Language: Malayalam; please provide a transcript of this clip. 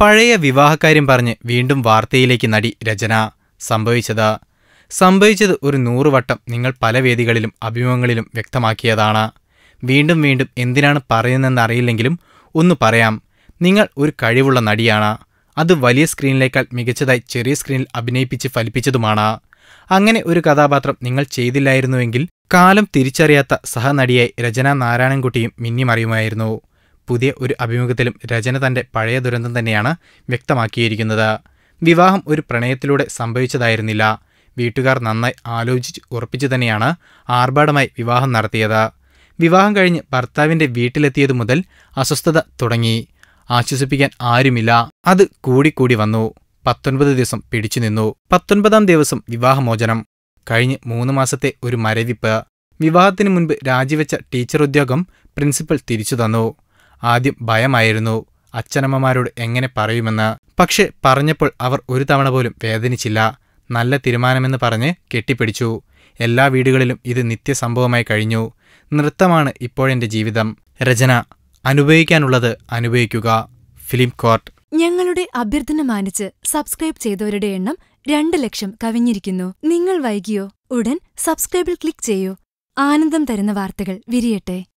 പഴയ വിവാഹക്കാര്യം പറഞ്ഞ് വീണ്ടും വാർത്തയിലേക്ക് നടി രചന സംഭവിച്ചത് സംഭവിച്ചത് ഒരു നൂറുവട്ടം വട്ടം നിങ്ങൾ പല വേദികളിലും അഭിമുഖങ്ങളിലും വ്യക്തമാക്കിയതാണ് വീണ്ടും വീണ്ടും എന്തിനാണ് അറിയില്ലെങ്കിലും ഒന്ന് പറയാം നിങ്ങൾ ഒരു കഴിവുള്ള നടിയാണ് അത് വലിയ സ്ക്രീനിലേക്കാൾ മികച്ചതായി ചെറിയ സ്ക്രീനിൽ അഭിനയിപ്പിച്ച് ഫലിപ്പിച്ചതുമാണ് അങ്ങനെ ഒരു കഥാപാത്രം നിങ്ങൾ ചെയ്തില്ലായിരുന്നുവെങ്കിൽ കാലം തിരിച്ചറിയാത്ത സഹനടിയായി രചന നാരായണൻകുട്ടിയും മിന്നിമറിയുമായിരുന്നു പുതിയ ഒരു അഭിമുഖത്തിലും രചന തന്റെ പഴയ ദുരന്തം തന്നെയാണ് വ്യക്തമാക്കിയിരിക്കുന്നത് വിവാഹം ഒരു പ്രണയത്തിലൂടെ സംഭവിച്ചതായിരുന്നില്ല വീട്ടുകാർ നന്നായി ആലോചിച്ച് ഉറപ്പിച്ചു തന്നെയാണ് ആർഭാടമായി വിവാഹം നടത്തിയത് വിവാഹം കഴിഞ്ഞ് ഭർത്താവിന്റെ വീട്ടിലെത്തിയതു മുതൽ അസ്വസ്ഥത തുടങ്ങി ആശ്വസിപ്പിക്കാൻ ആരുമില്ല അത് കൂടിക്കൂടി വന്നു പത്തൊൻപത് ദിവസം പിടിച്ചു നിന്നു പത്തൊൻപതാം ദിവസം വിവാഹമോചനം കഴിഞ്ഞ് മൂന്ന് മാസത്തെ ഒരു മരവിപ്പ് വിവാഹത്തിന് മുൻപ് രാജിവെച്ച ടീച്ചർ ഉദ്യോഗം പ്രിൻസിപ്പൽ തിരിച്ചു തന്നു ആദ്യം ഭയമായിരുന്നു അച്ഛനമ്മമാരോട് എങ്ങനെ പറയുമെന്ന് പക്ഷെ പറഞ്ഞപ്പോൾ അവർ ഒരു തവണ പോലും വേദനിച്ചില്ല നല്ല തീരുമാനമെന്ന് പറഞ്ഞ് കെട്ടിപ്പിടിച്ചു എല്ലാ വീടുകളിലും ഇത് നിത്യസംഭവമായി കഴിഞ്ഞു നൃത്തമാണ് ഇപ്പോഴെന്റെ ജീവിതം രചന അനുഭവിക്കാനുള്ളത് അനുഭവിക്കുക ഫിലിം കോർട്ട് ഞങ്ങളുടെ അഭ്യർത്ഥന മാനിച്ച് സബ്സ്ക്രൈബ് ചെയ്തവരുടെ എണ്ണം രണ്ട് ലക്ഷം കവിഞ്ഞിരിക്കുന്നു നിങ്ങൾ വൈകിയോ ഉടൻ സബ്സ്ക്രൈബിൽ ക്ലിക്ക് ചെയ്യൂ ആനന്ദം തരുന്ന വാർത്തകൾ വിരിയട്ടെ